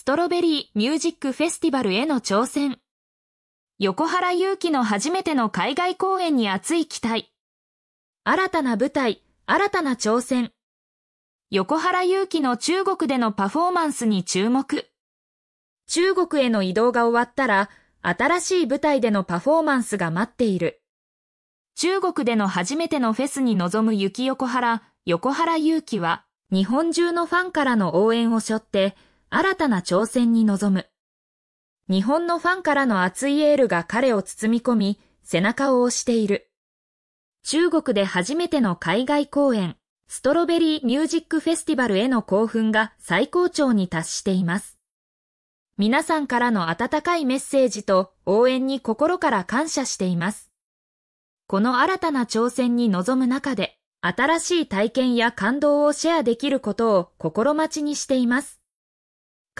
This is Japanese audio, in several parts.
ストロベリーミュージックフェスティバルへの挑戦。横原祐希の初めての海外公演に熱い期待。新たな舞台、新たな挑戦。横原祐希の中国でのパフォーマンスに注目。中国への移動が終わったら、新しい舞台でのパフォーマンスが待っている。中国での初めてのフェスに臨む雪横原、横原祐希は、日本中のファンからの応援を背負って、新たな挑戦に臨む。日本のファンからの熱いエールが彼を包み込み、背中を押している。中国で初めての海外公演、ストロベリーミュージックフェスティバルへの興奮が最高潮に達しています。皆さんからの温かいメッセージと応援に心から感謝しています。この新たな挑戦に臨む中で、新しい体験や感動をシェアできることを心待ちにしています。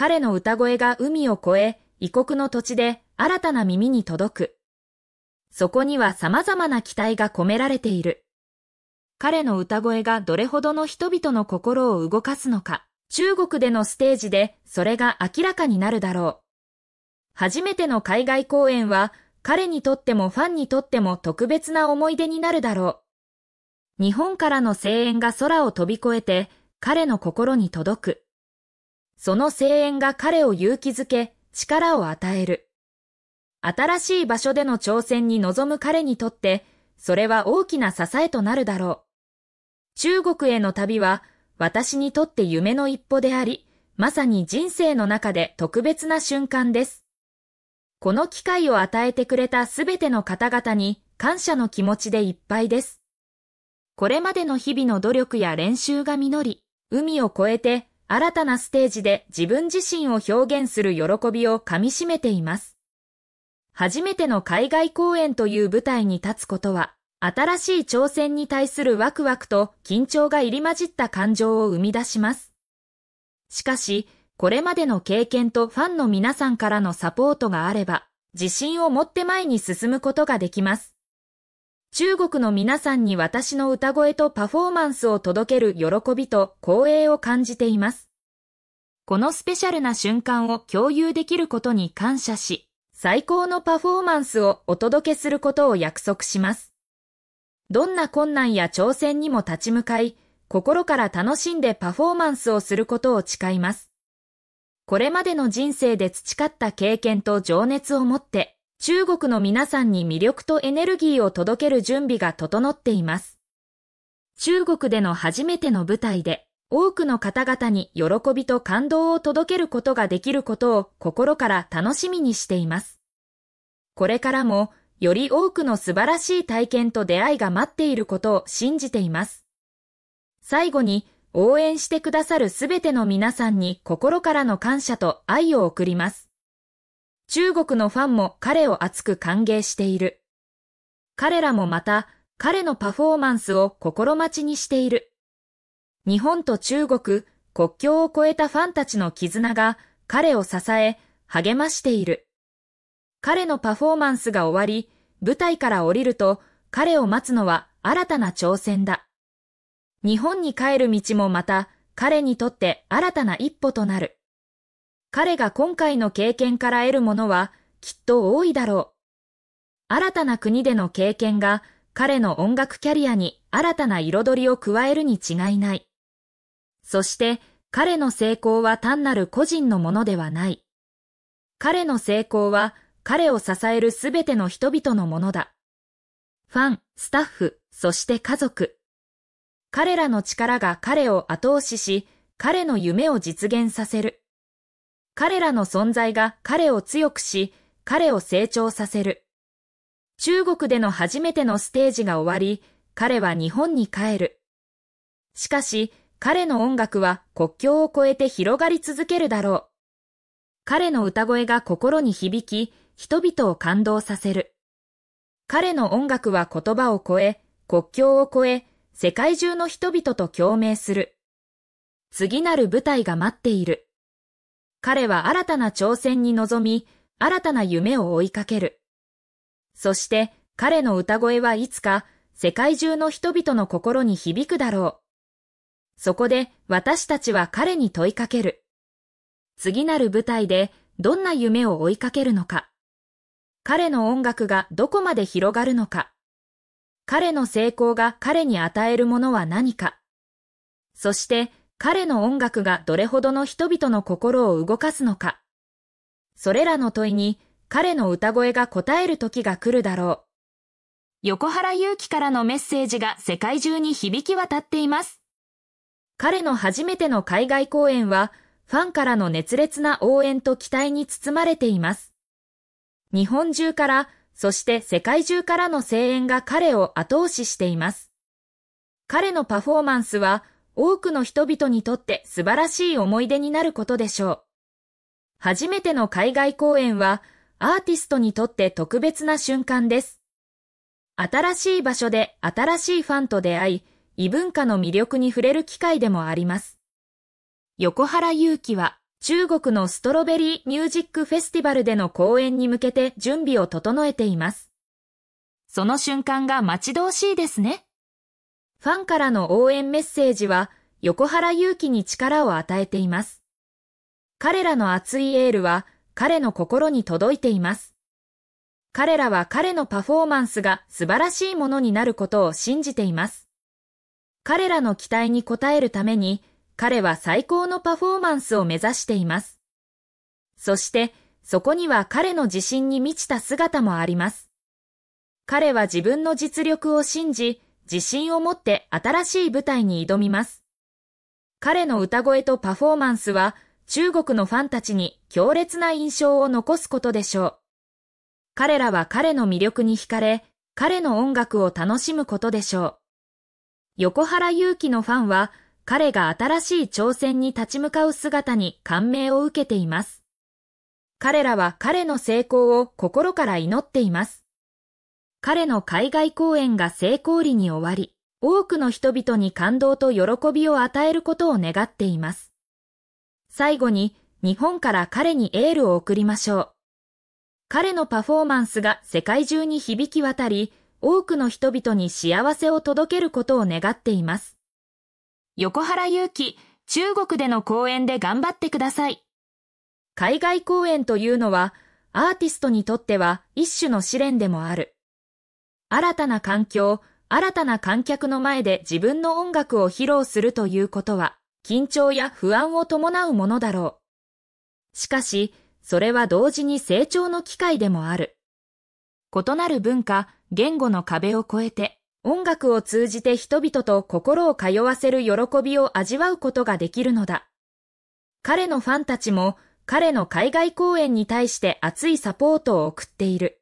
彼の歌声が海を越え、異国の土地で新たな耳に届く。そこには様々な期待が込められている。彼の歌声がどれほどの人々の心を動かすのか、中国でのステージでそれが明らかになるだろう。初めての海外公演は、彼にとってもファンにとっても特別な思い出になるだろう。日本からの声援が空を飛び越えて、彼の心に届く。その声援が彼を勇気づけ、力を与える。新しい場所での挑戦に臨む彼にとって、それは大きな支えとなるだろう。中国への旅は、私にとって夢の一歩であり、まさに人生の中で特別な瞬間です。この機会を与えてくれたすべての方々に感謝の気持ちでいっぱいです。これまでの日々の努力や練習が実り、海を越えて新たなステージで自分自身を表現する喜びをかみしめています。初めての海外公演という舞台に立つことは、新しい挑戦に対するワクワクと緊張が入り混じった感情を生み出します。しかし、これまでの経験とファンの皆さんからのサポートがあれば、自信を持って前に進むことができます。中国の皆さんに私の歌声とパフォーマンスを届ける喜びと光栄を感じています。このスペシャルな瞬間を共有できることに感謝し、最高のパフォーマンスをお届けすることを約束します。どんな困難や挑戦にも立ち向かい、心から楽しんでパフォーマンスをすることを誓います。これまでの人生で培った経験と情熱を持って、中国の皆さんに魅力とエネルギーを届ける準備が整っています。中国での初めての舞台で、多くの方々に喜びと感動を届けることができることを心から楽しみにしています。これからも、より多くの素晴らしい体験と出会いが待っていることを信じています。最後に、応援してくださるすべての皆さんに心からの感謝と愛を送ります。中国のファンも彼を熱く歓迎している。彼らもまた、彼のパフォーマンスを心待ちにしている。日本と中国、国境を越えたファンたちの絆が彼を支え、励ましている。彼のパフォーマンスが終わり、舞台から降りると彼を待つのは新たな挑戦だ。日本に帰る道もまた彼にとって新たな一歩となる。彼が今回の経験から得るものはきっと多いだろう。新たな国での経験が彼の音楽キャリアに新たな彩りを加えるに違いない。そして彼の成功は単なる個人のものではない。彼の成功は彼を支えるすべての人々のものだ。ファン、スタッフ、そして家族。彼らの力が彼を後押しし、彼の夢を実現させる。彼らの存在が彼を強くし、彼を成長させる。中国での初めてのステージが終わり、彼は日本に帰る。しかし、彼の音楽は国境を越えて広がり続けるだろう。彼の歌声が心に響き、人々を感動させる。彼の音楽は言葉を超え、国境を越え、世界中の人々と共鳴する。次なる舞台が待っている。彼は新たな挑戦に臨み、新たな夢を追いかける。そして彼の歌声はいつか世界中の人々の心に響くだろう。そこで私たちは彼に問いかける。次なる舞台でどんな夢を追いかけるのか。彼の音楽がどこまで広がるのか。彼の成功が彼に与えるものは何か。そして彼の音楽がどれほどの人々の心を動かすのか。それらの問いに彼の歌声が答える時が来るだろう。横原祐希からのメッセージが世界中に響き渡っています。彼の初めての海外公演は、ファンからの熱烈な応援と期待に包まれています。日本中から、そして世界中からの声援が彼を後押ししています。彼のパフォーマンスは、多くの人々にとって素晴らしい思い出になることでしょう。初めての海外公演はアーティストにとって特別な瞬間です。新しい場所で新しいファンと出会い、異文化の魅力に触れる機会でもあります。横原祐希は中国のストロベリーミュージックフェスティバルでの公演に向けて準備を整えています。その瞬間が待ち遠しいですね。ファンからの応援メッセージは横原勇気に力を与えています。彼らの熱いエールは彼の心に届いています。彼らは彼のパフォーマンスが素晴らしいものになることを信じています。彼らの期待に応えるために彼は最高のパフォーマンスを目指しています。そしてそこには彼の自信に満ちた姿もあります。彼は自分の実力を信じ、自信を持って新しい舞台に挑みます。彼の歌声とパフォーマンスは中国のファンたちに強烈な印象を残すことでしょう。彼らは彼の魅力に惹かれ、彼の音楽を楽しむことでしょう。横原祐希のファンは彼が新しい挑戦に立ち向かう姿に感銘を受けています。彼らは彼の成功を心から祈っています。彼の海外公演が成功裏に終わり、多くの人々に感動と喜びを与えることを願っています。最後に、日本から彼にエールを送りましょう。彼のパフォーマンスが世界中に響き渡り、多くの人々に幸せを届けることを願っています。横原祐希、中国での公演で頑張ってください。海外公演というのは、アーティストにとっては一種の試練でもある。新たな環境、新たな観客の前で自分の音楽を披露するということは、緊張や不安を伴うものだろう。しかし、それは同時に成長の機会でもある。異なる文化、言語の壁を越えて、音楽を通じて人々と心を通わせる喜びを味わうことができるのだ。彼のファンたちも、彼の海外公演に対して熱いサポートを送っている。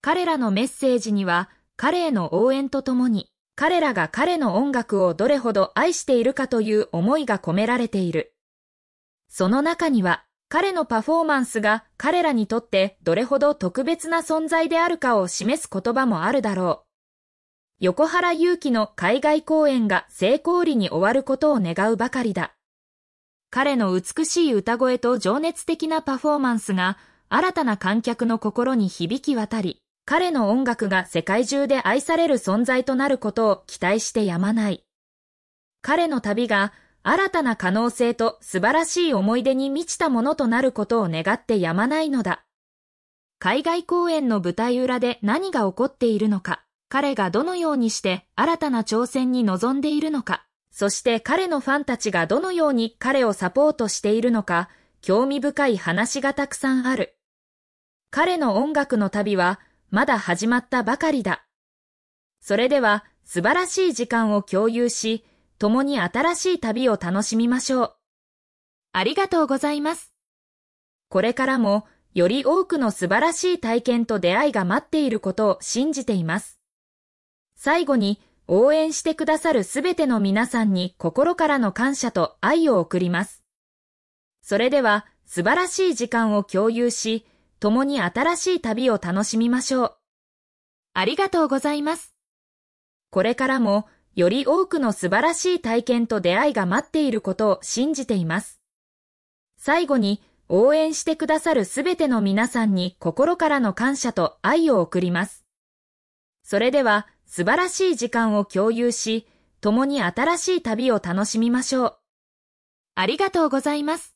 彼らのメッセージには、彼への応援とともに、彼らが彼の音楽をどれほど愛しているかという思いが込められている。その中には、彼のパフォーマンスが彼らにとってどれほど特別な存在であるかを示す言葉もあるだろう。横原祐希の海外公演が成功裏に終わることを願うばかりだ。彼の美しい歌声と情熱的なパフォーマンスが新たな観客の心に響き渡り、彼の音楽が世界中で愛される存在となることを期待してやまない。彼の旅が新たな可能性と素晴らしい思い出に満ちたものとなることを願ってやまないのだ。海外公演の舞台裏で何が起こっているのか、彼がどのようにして新たな挑戦に臨んでいるのか、そして彼のファンたちがどのように彼をサポートしているのか、興味深い話がたくさんある。彼の音楽の旅はまだ始まったばかりだ。それでは素晴らしい時間を共有し、共に新しい旅を楽しみましょう。ありがとうございます。これからもより多くの素晴らしい体験と出会いが待っていることを信じています。最後に応援してくださるすべての皆さんに心からの感謝と愛を送ります。それでは素晴らしい時間を共有し、共に新しい旅を楽しみましょう。ありがとうございます。これからもより多くの素晴らしい体験と出会いが待っていることを信じています。最後に応援してくださるすべての皆さんに心からの感謝と愛を送ります。それでは素晴らしい時間を共有し、共に新しい旅を楽しみましょう。ありがとうございます。